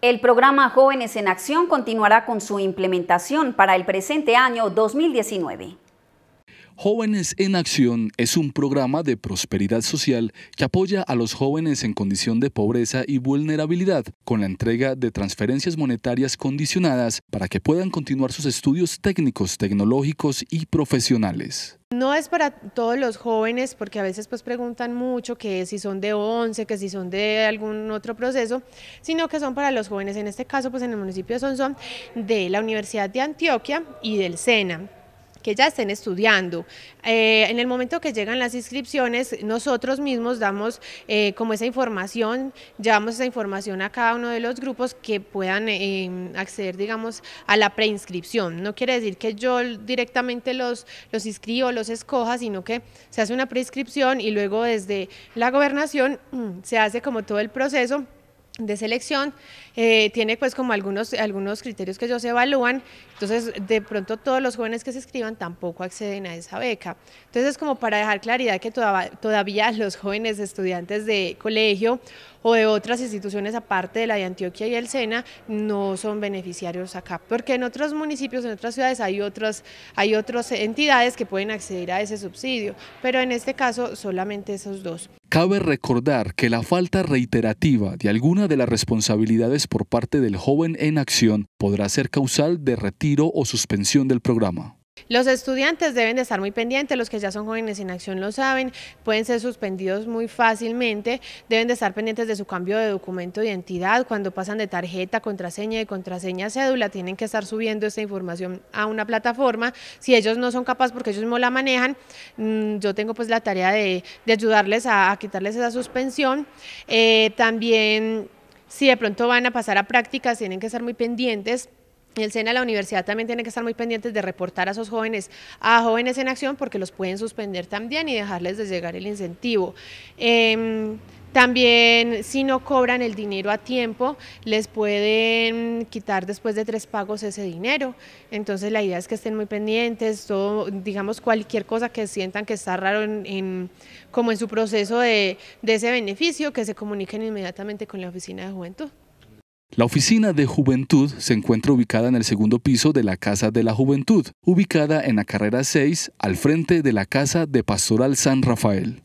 El programa Jóvenes en Acción continuará con su implementación para el presente año 2019. Jóvenes en Acción es un programa de prosperidad social que apoya a los jóvenes en condición de pobreza y vulnerabilidad con la entrega de transferencias monetarias condicionadas para que puedan continuar sus estudios técnicos, tecnológicos y profesionales no es para todos los jóvenes, porque a veces pues preguntan mucho que si son de 11, que si son de algún otro proceso, sino que son para los jóvenes, en este caso pues en el municipio de Sonsón, de la Universidad de Antioquia y del SENA que ya estén estudiando. Eh, en el momento que llegan las inscripciones, nosotros mismos damos eh, como esa información, llevamos esa información a cada uno de los grupos que puedan eh, acceder, digamos, a la preinscripción. No quiere decir que yo directamente los, los inscribo, los escoja, sino que se hace una preinscripción y luego desde la gobernación mm, se hace como todo el proceso de selección, eh, tiene pues como algunos, algunos criterios que ellos evalúan, entonces de pronto todos los jóvenes que se escriban tampoco acceden a esa beca. Entonces como para dejar claridad que todavía los jóvenes estudiantes de colegio o de otras instituciones aparte de la de Antioquia y el SENA no son beneficiarios acá, porque en otros municipios, en otras ciudades hay otras hay otras entidades que pueden acceder a ese subsidio, pero en este caso solamente esos dos. Cabe recordar que la falta reiterativa de alguna de las responsabilidades por parte del joven en acción podrá ser causal de retiro o suspensión del programa. Los estudiantes deben de estar muy pendientes, los que ya son jóvenes en acción lo saben, pueden ser suspendidos muy fácilmente, deben de estar pendientes de su cambio de documento de identidad, cuando pasan de tarjeta, contraseña y contraseña cédula, tienen que estar subiendo esta información a una plataforma, si ellos no son capaces porque ellos no la manejan, mm, yo tengo pues la tarea de, ayudarles a, quitarles esa suspensión, eh, también si de pronto van a pasar a prácticas, tienen que estar muy pendientes el SENA, la universidad también tiene que estar muy pendientes de reportar a esos jóvenes a jóvenes en acción porque los pueden suspender también y dejarles de llegar el incentivo. Em, también si no cobran el dinero a tiempo, les pueden quitar después de tres pagos ese dinero. Entonces la idea es que estén muy pendientes, digamos cualquier cosa que sientan que está raro en, en como en su proceso de, de ese beneficio, que se comuniquen inmediatamente con la oficina de juventud. La oficina de Juventud se encuentra ubicada en el segundo piso de la Casa de la Juventud, ubicada en la carrera 6, al frente de la Casa de Pastoral San Rafael.